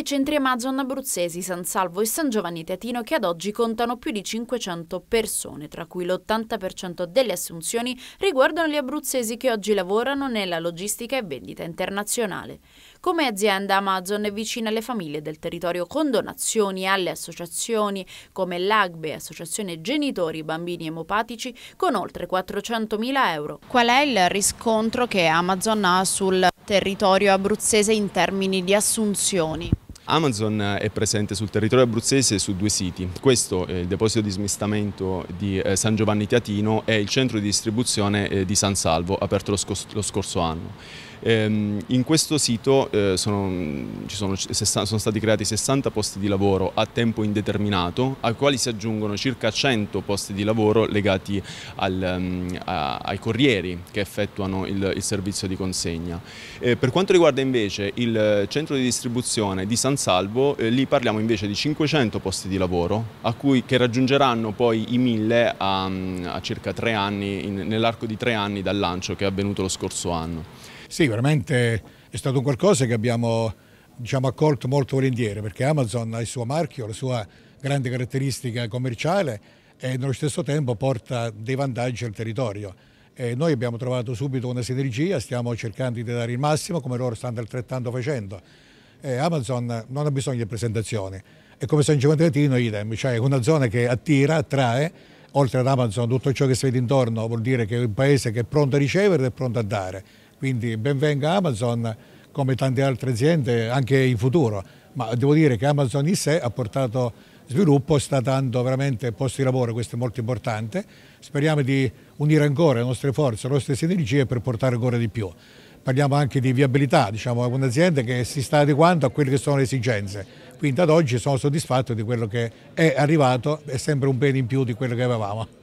i centri Amazon abruzzesi San Salvo e San Giovanni Teatino che ad oggi contano più di 500 persone, tra cui l'80% delle assunzioni riguardano gli abruzzesi che oggi lavorano nella logistica e vendita internazionale. Come azienda Amazon è vicina alle famiglie del territorio con donazioni alle associazioni come l'AGBE, Associazione Genitori Bambini Emopatici, con oltre 400.000 euro. Qual è il riscontro che Amazon ha sul territorio abruzzese in termini di assunzioni? Amazon eh, è presente sul territorio abruzzese su due siti. Questo è eh, il deposito di smistamento di eh, San Giovanni Teatino e il centro di distribuzione di San Salvo, aperto lo scorso anno. Ehm, in questo sito sono, sono, sono, stati creati 60 posti di lavoro a tempo indeterminato, ai quali si aggiungono circa 100 posti di lavoro legati al, ehm, a, ai corrieri che effettuano il, il servizio di consegna. per quanto riguarda invece il centro di distribuzione di San salvo, eh, lì parliamo invece di 500 posti di lavoro cui, che raggiungeranno poi i 1000 a, a circa tre anni, nell'arco di tre anni dal lancio che è avvenuto lo scorso anno. Sì, veramente è stato qualcosa che abbiamo diciamo, accolto molto volentieri perché Amazon ha il suo marchio, la sua grande caratteristica commerciale e nello stesso tempo porta dei vantaggi al territorio. E noi abbiamo trovato subito una sinergia, stiamo cercando di dare il massimo come loro stanno altrettanto facendo eh, Amazon non ha bisogno di presentazioni. E come San Giovanni Latino, idem, cioè una zona che attira, attrae, oltre ad Amazon tutto ciò che si vede intorno vuol dire che è un paese che è pronto a ricevere ed è pronto a dare. Quindi benvenga Amazon come tante altre aziende anche in futuro, ma devo dire che Amazon in sé ha portato sviluppo, sta dando veramente posti di lavoro, questo è molto importante. Speriamo di unire ancora le nostre forze, le nostre sinergie per portare ancora di più parliamo anche di viabilità, diciamo, un'azienda che si sta adeguando a quelle che sono le esigenze. Quindi ad oggi sono soddisfatto di quello che è arrivato, è sempre un bene in più di quello che avevamo.